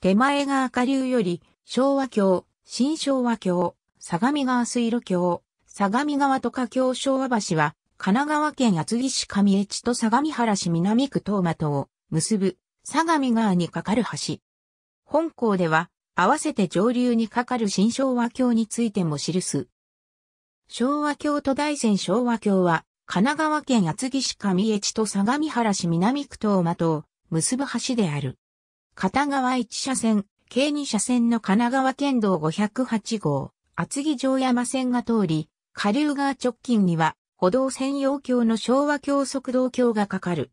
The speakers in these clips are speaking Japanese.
手前川下流より、昭和橋、新昭和橋、相模川水路橋、相模川渡河橋昭和橋は、神奈川県厚木市上越と相模原市南区東馬とを結ぶ、相模川に架かる橋。本校では、合わせて上流に架かる新昭和橋についても記す。昭和橋と大山昭和橋は、神奈川県厚木市上越と相模原市南区東馬とを結ぶ橋である。片側1車線、計2車線の神奈川県道508号、厚木城山線が通り、下流側直近には、歩道専用橋の昭和橋速道橋がかかる。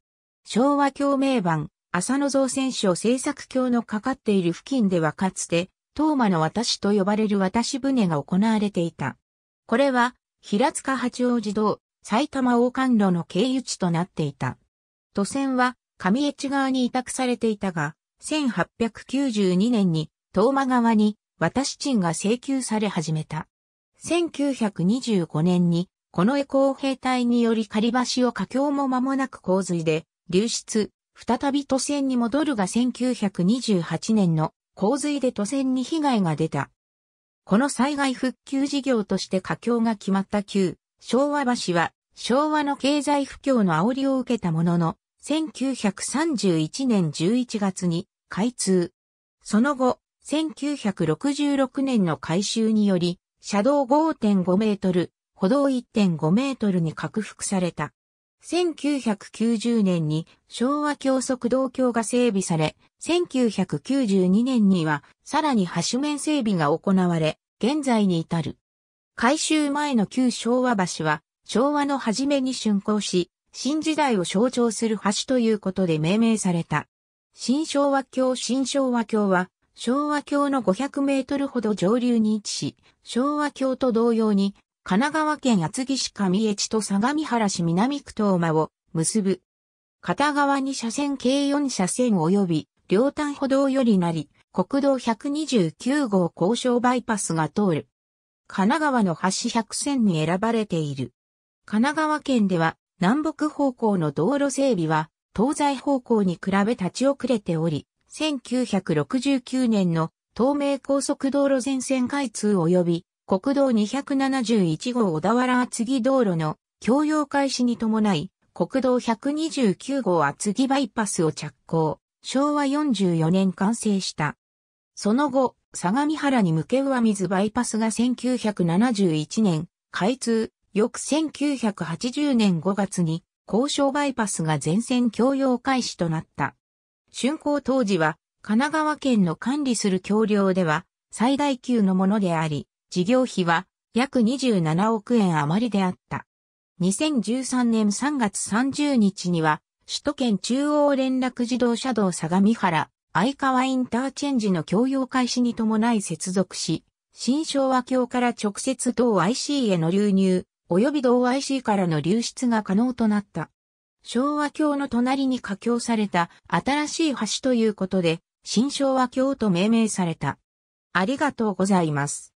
昭和橋名板、浅野造船所製作橋のかかっている付近ではかつて、東馬の渡しと呼ばれる渡し船が行われていた。これは、平塚八王子道、埼玉王冠路の経由地となっていた。都線は、上越側に委託されていたが、1892年に東馬側に私賃が請求され始めた。1925年にこの江光兵隊により仮橋を架橋も間もなく洪水で流出、再び都船に戻るが1928年の洪水で都船に被害が出た。この災害復旧事業として架橋が決まった旧昭和橋は昭和の経済不況の煽りを受けたものの1931年11月に開通。その後、1966年の改修により、車道5.5メートル、歩道1.5メートルに拡幅された。1990年に昭和教速道橋が整備され、1992年にはさらに橋面整備が行われ、現在に至る。改修前の旧昭和橋は昭和の初めに竣工し、新時代を象徴する橋ということで命名された。新昭和橋新昭和橋は、昭和橋の500メートルほど上流に位置し、昭和橋と同様に、神奈川県厚木市上越と相模原市南区東間を結ぶ。片側に車線計4車線及び、両端歩道よりなり、国道129号交渉バイパスが通る。神奈川の橋100線に選ばれている。神奈川県では、南北方向の道路整備は、東西方向に比べ立ち遅れており、1969年の東名高速道路全線開通及び国道271号小田原厚木道路の共用開始に伴い、国道129号厚木バイパスを着工、昭和44年完成した。その後、相模原に向け上水バイパスが1971年開通、翌1980年5月に交渉バイパスが全線供用開始となった。竣工当時は、神奈川県の管理する橋梁では、最大級のものであり、事業費は約27億円余りであった。2013年3月30日には、首都圏中央連絡自動車道相模原、相川インターチェンジの供用開始に伴い接続し、新昭和橋から直接同 IC への流入、及び同 IC からの流出が可能となった。昭和橋の隣に架橋された新しい橋ということで、新昭和橋と命名された。ありがとうございます。